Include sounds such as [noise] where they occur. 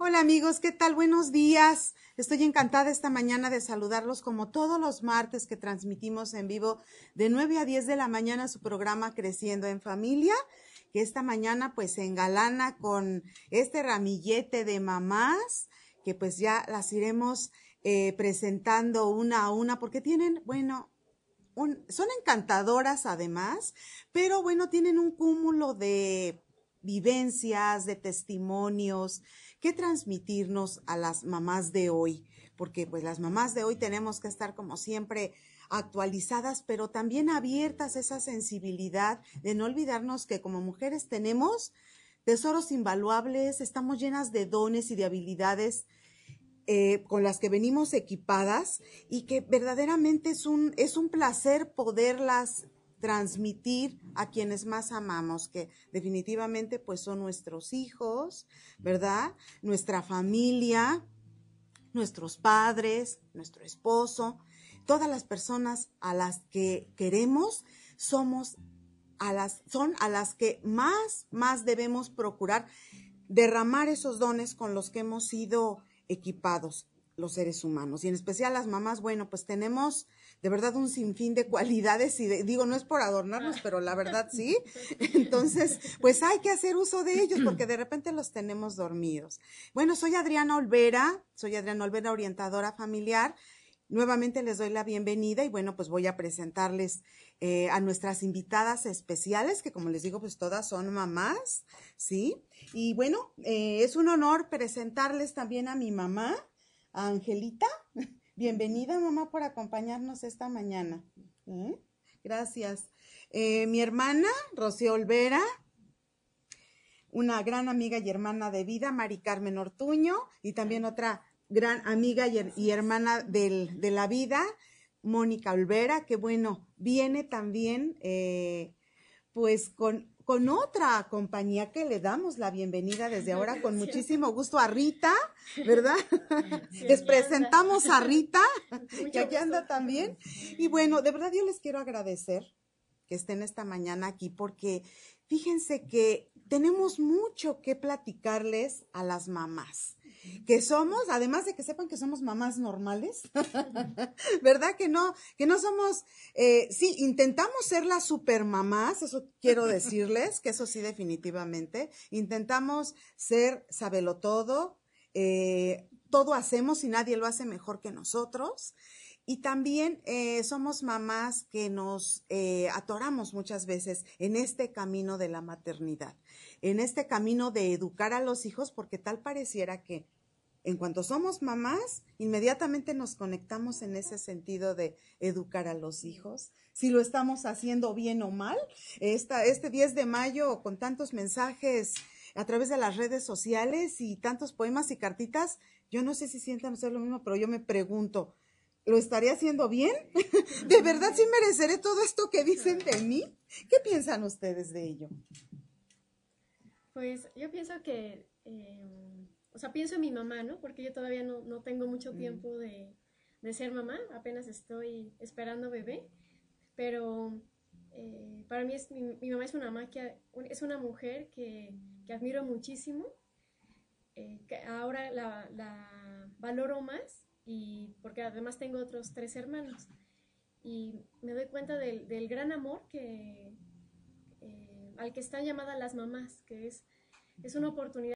Hola amigos, ¿qué tal? Buenos días. Estoy encantada esta mañana de saludarlos como todos los martes que transmitimos en vivo de 9 a 10 de la mañana su programa Creciendo en Familia, que esta mañana pues se engalana con este ramillete de mamás, que pues ya las iremos eh, presentando una a una porque tienen, bueno, son encantadoras además, pero bueno, tienen un cúmulo de vivencias, de testimonios, ¿Qué transmitirnos a las mamás de hoy, porque pues las mamás de hoy tenemos que estar como siempre actualizadas, pero también abiertas a esa sensibilidad de no olvidarnos que como mujeres tenemos tesoros invaluables, estamos llenas de dones y de habilidades eh, con las que venimos equipadas y que verdaderamente es un, es un placer poderlas transmitir a quienes más amamos, que definitivamente pues son nuestros hijos, ¿verdad? Nuestra familia, nuestros padres, nuestro esposo, todas las personas a las que queremos somos a las son a las que más más debemos procurar derramar esos dones con los que hemos sido equipados los seres humanos y en especial las mamás, bueno, pues tenemos de verdad un sinfín de cualidades y digo, no es por adornarnos, ah. pero la verdad sí. [laughs] Entonces, pues hay que hacer uso de ellos porque de repente los tenemos dormidos. Bueno, soy Adriana Olvera, soy Adriana Olvera, orientadora familiar. Nuevamente les doy la bienvenida y bueno, pues voy a presentarles eh, a nuestras invitadas especiales, que como les digo, pues todas son mamás, ¿sí? Y bueno, eh, es un honor presentarles también a mi mamá, Angelita. [laughs] Bienvenida, mamá, por acompañarnos esta mañana. ¿Eh? Gracias. Eh, mi hermana, Rocío Olvera, una gran amiga y hermana de vida, Mari Carmen Ortuño, y también otra gran amiga y, hermana de la vida, Mónica Olvera, que bueno, viene también eh, pues con con otra compañía que le damos la bienvenida desde ahora con muchísimo gusto a Rita, ¿verdad? les [laughs] presentamos a Rita, que aquí anda también. Y bueno, de verdad yo les quiero agradecer que estén esta mañana aquí porque fíjense que tenemos mucho que platicarles a las mamás que somos, además de que sepan que somos mamás normales, [laughs] ¿verdad? Que no, que no somos, eh, sí, intentamos ser las supermamás, eso quiero decirles, que eso sí definitivamente, intentamos ser sábelo todo, eh, todo hacemos y nadie lo hace mejor que nosotros. Y también eh, somos mamás que nos eh, atoramos muchas veces en este camino de la maternidad, en este camino de educar a los hijos, porque tal pareciera que en cuanto somos mamás, inmediatamente nos conectamos en ese sentido de educar a los hijos, si lo estamos haciendo bien o mal. este 10 de mayo, con tantos mensajes a través de las redes sociales y tantos poemas y cartitas, yo no sé si sientan ustedes lo mismo, pero yo me pregunto, ¿Lo estaré haciendo bien? [laughs] ¿De verdad sí mereceré todo esto que dicen de mí? ¿Qué piensan ustedes de ello? Pues yo pienso que, em, o sea, pienso en mi mamá, ¿no? Porque yo todavía no, tengo mucho mm. tiempo de, ser mamá, apenas estoy esperando bebé, pero eh, para mí mi, mamá es una mamá que, es una mujer que, que admiro muchísimo, eh, que ahora la, la valoro más y porque además tengo otros tres hermanos. Y me doy cuenta del, del gran amor que, eh, al que están llamadas las mamás, que es, es una oportunidad